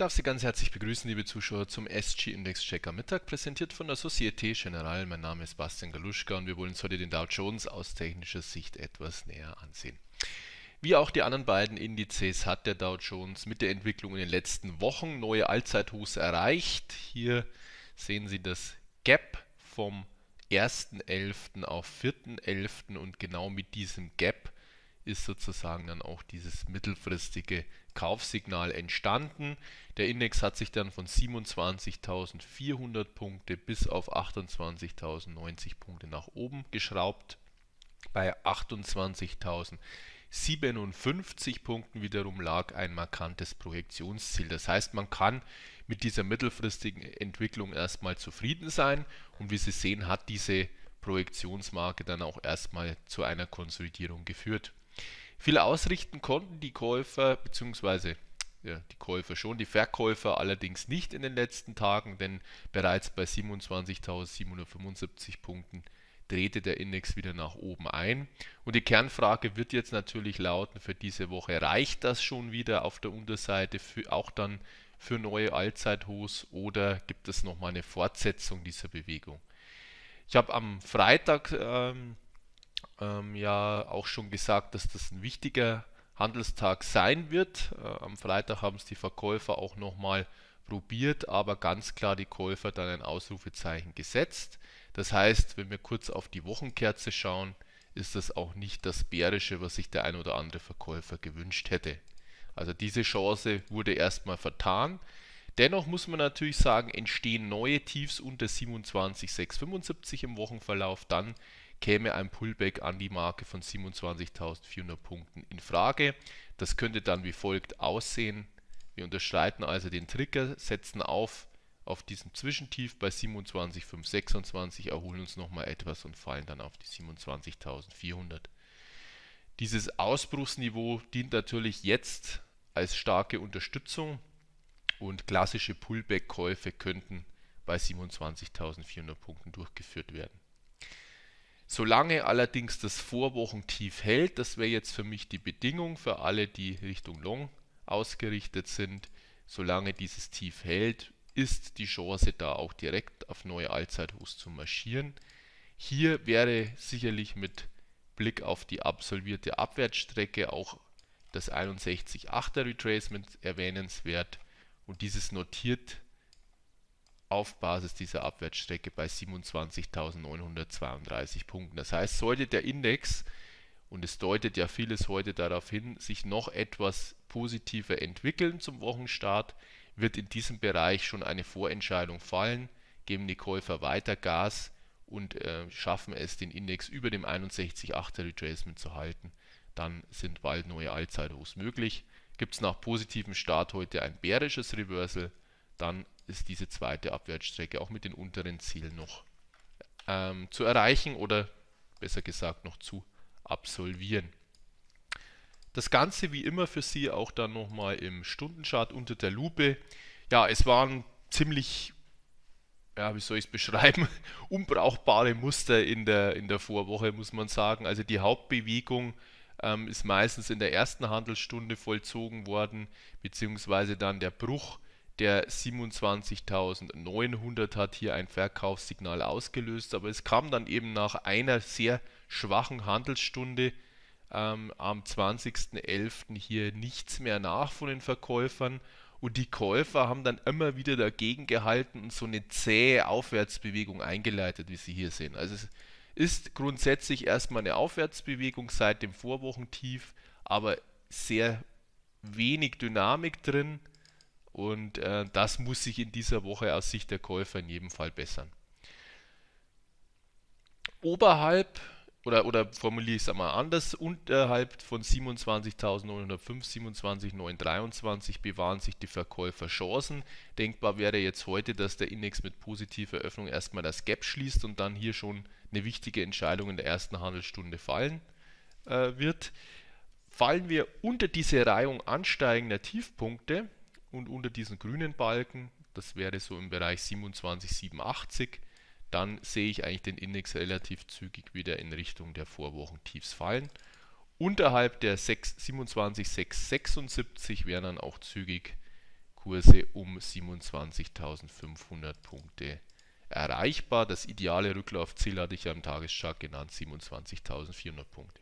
darf Sie ganz herzlich begrüßen, liebe Zuschauer, zum SG-Index-Checker Mittag, präsentiert von der Societe Generale. Mein Name ist Bastian Galuschka und wir wollen uns heute den Dow Jones aus technischer Sicht etwas näher ansehen. Wie auch die anderen beiden Indizes hat der Dow Jones mit der Entwicklung in den letzten Wochen neue Allzeithochs erreicht. Hier sehen Sie das Gap vom 1.11. auf 4.11. und genau mit diesem Gap ist sozusagen dann auch dieses mittelfristige Kaufsignal entstanden. Der Index hat sich dann von 27.400 Punkte bis auf 28.090 Punkte nach oben geschraubt. Bei 28.057 Punkten wiederum lag ein markantes Projektionsziel. Das heißt, man kann mit dieser mittelfristigen Entwicklung erstmal zufrieden sein und wie Sie sehen, hat diese Projektionsmarke dann auch erstmal zu einer Konsolidierung geführt. Viel ausrichten konnten die Käufer bzw. Ja, die Käufer schon, die Verkäufer allerdings nicht in den letzten Tagen, denn bereits bei 27.775 Punkten drehte der Index wieder nach oben ein. Und die Kernfrage wird jetzt natürlich lauten für diese Woche, reicht das schon wieder auf der Unterseite für, auch dann für neue Allzeithochs oder gibt es nochmal eine Fortsetzung dieser Bewegung? Ich habe am Freitag ähm, ähm, ja auch schon gesagt, dass das ein wichtiger Handelstag sein wird. Äh, am Freitag haben es die Verkäufer auch nochmal probiert, aber ganz klar die Käufer dann ein Ausrufezeichen gesetzt. Das heißt, wenn wir kurz auf die Wochenkerze schauen, ist das auch nicht das Bärische, was sich der ein oder andere Verkäufer gewünscht hätte. Also diese Chance wurde erstmal vertan. Dennoch muss man natürlich sagen, entstehen neue Tiefs unter 27,675 im Wochenverlauf, dann käme ein Pullback an die Marke von 27.400 Punkten in Frage. Das könnte dann wie folgt aussehen. Wir unterschreiten also den Trigger, setzen auf auf diesem Zwischentief bei 27,526, erholen uns nochmal etwas und fallen dann auf die 27.400. Dieses Ausbruchsniveau dient natürlich jetzt als starke Unterstützung und klassische Pullback-Käufe könnten bei 27.400 Punkten durchgeführt werden. Solange allerdings das Vorwochentief hält, das wäre jetzt für mich die Bedingung für alle, die Richtung Long ausgerichtet sind, solange dieses Tief hält, ist die Chance da auch direkt auf neue Allzeithochs zu marschieren. Hier wäre sicherlich mit Blick auf die absolvierte Abwärtsstrecke auch das 61,8er Retracement erwähnenswert und dieses notiert auf Basis dieser Abwärtsstrecke bei 27.932 Punkten. Das heißt, sollte der Index, und es deutet ja vieles heute darauf hin, sich noch etwas positiver entwickeln zum Wochenstart, wird in diesem Bereich schon eine Vorentscheidung fallen, geben die Käufer weiter Gas und äh, schaffen es, den Index über dem 61,8er Retracement zu halten. Dann sind bald neue Allzeithochs möglich. Gibt es nach positivem Start heute ein bärisches Reversal, dann ist diese zweite Abwärtsstrecke auch mit den unteren Zielen noch ähm, zu erreichen oder besser gesagt noch zu absolvieren. Das Ganze wie immer für Sie auch dann nochmal im Stundenchart unter der Lupe. Ja, es waren ziemlich, ja, wie soll ich es beschreiben, unbrauchbare Muster in der, in der Vorwoche, muss man sagen. Also die Hauptbewegung ähm, ist meistens in der ersten Handelsstunde vollzogen worden, beziehungsweise dann der Bruch der 27.900 hat hier ein Verkaufssignal ausgelöst, aber es kam dann eben nach einer sehr schwachen Handelsstunde ähm, am 20.11. hier nichts mehr nach von den Verkäufern und die Käufer haben dann immer wieder dagegen gehalten und so eine zähe Aufwärtsbewegung eingeleitet, wie Sie hier sehen. Also es ist grundsätzlich erstmal eine Aufwärtsbewegung seit dem Vorwochentief, aber sehr wenig Dynamik drin. Und äh, das muss sich in dieser Woche aus Sicht der Käufer in jedem Fall bessern. Oberhalb oder, oder formuliere ich es einmal anders, unterhalb von 27.905, 27.923 bewahren sich die Verkäufer Chancen. Denkbar wäre jetzt heute, dass der Index mit positiver Öffnung erstmal das Gap schließt und dann hier schon eine wichtige Entscheidung in der ersten Handelsstunde fallen äh, wird. Fallen wir unter diese Reihung ansteigender Tiefpunkte, und unter diesen grünen Balken, das wäre so im Bereich 27,87, dann sehe ich eigentlich den Index relativ zügig wieder in Richtung der Vorwochentiefs fallen. Unterhalb der 27,676 wären dann auch zügig Kurse um 27.500 Punkte erreichbar. Das ideale Rücklaufziel hatte ich ja im Tageschart genannt, 27.400 Punkte.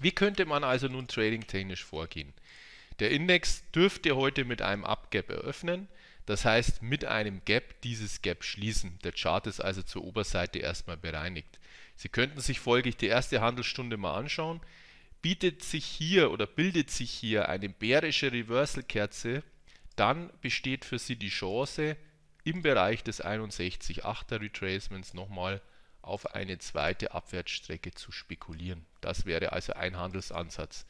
Wie könnte man also nun trading technisch vorgehen? Der Index dürft ihr heute mit einem Up-Gap eröffnen, das heißt mit einem Gap dieses Gap schließen. Der Chart ist also zur Oberseite erstmal bereinigt. Sie könnten sich folglich die erste Handelsstunde mal anschauen. Bietet sich hier oder bildet sich hier eine bärische Reversal-Kerze, dann besteht für Sie die Chance, im Bereich des 61,8er Retracements nochmal auf eine zweite Abwärtsstrecke zu spekulieren. Das wäre also ein Handelsansatz.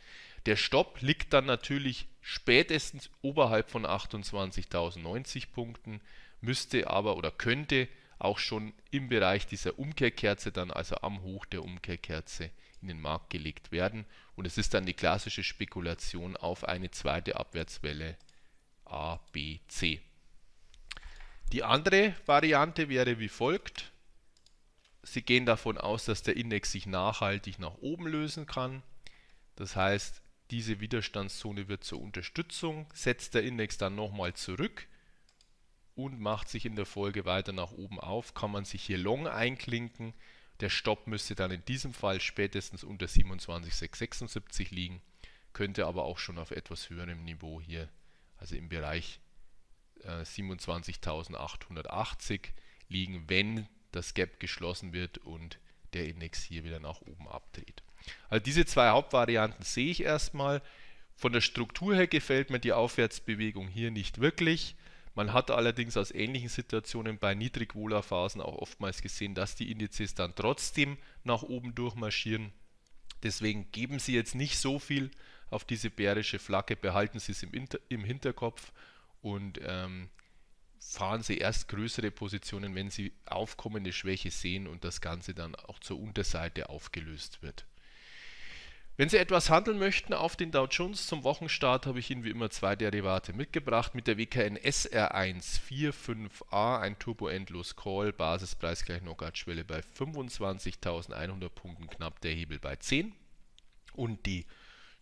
Der Stopp liegt dann natürlich spätestens oberhalb von 28.090 Punkten, müsste aber oder könnte auch schon im Bereich dieser Umkehrkerze dann also am Hoch der Umkehrkerze in den Markt gelegt werden und es ist dann die klassische Spekulation auf eine zweite Abwärtswelle A, B, C. Die andere Variante wäre wie folgt. Sie gehen davon aus, dass der Index sich nachhaltig nach oben lösen kann. Das heißt, diese Widerstandszone wird zur Unterstützung, setzt der Index dann nochmal zurück und macht sich in der Folge weiter nach oben auf, kann man sich hier long einklinken. Der Stopp müsste dann in diesem Fall spätestens unter 27,676 liegen, könnte aber auch schon auf etwas höherem Niveau hier, also im Bereich äh, 27.880 liegen, wenn das Gap geschlossen wird und der Index hier wieder nach oben abdreht. Also diese zwei Hauptvarianten sehe ich erstmal. Von der Struktur her gefällt mir die Aufwärtsbewegung hier nicht wirklich. Man hat allerdings aus ähnlichen Situationen bei Niedrigwohlerphasen auch oftmals gesehen, dass die Indizes dann trotzdem nach oben durchmarschieren. Deswegen geben Sie jetzt nicht so viel auf diese bärische Flagge, behalten Sie es im, Inter im Hinterkopf und ähm, fahren Sie erst größere Positionen, wenn Sie aufkommende Schwäche sehen und das Ganze dann auch zur Unterseite aufgelöst wird. Wenn Sie etwas handeln möchten auf den Dow Jones zum Wochenstart, habe ich Ihnen wie immer zwei Derivate mitgebracht. Mit der WKN SR145A, ein Turbo-Endlos Call, Basispreis gleich knockout bei 25.100 Punkten, knapp der Hebel bei 10. Und die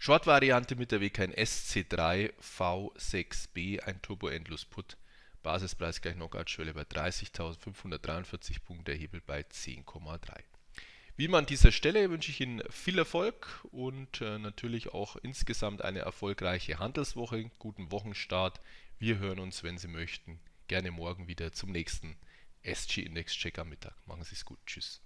Short-Variante mit der WKN SC3 V6B, ein Turbo-Endlos Put, Basispreis gleich knockout bei 30.543 Punkten, der Hebel bei 10,3. Wie immer an dieser Stelle wünsche ich Ihnen viel Erfolg und äh, natürlich auch insgesamt eine erfolgreiche Handelswoche, guten Wochenstart. Wir hören uns, wenn Sie möchten, gerne morgen wieder zum nächsten SG Index Check am Mittag. Machen Sie es gut. Tschüss.